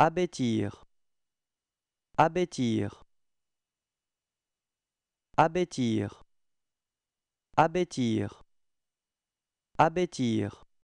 abétir abétir abétir abétir abétir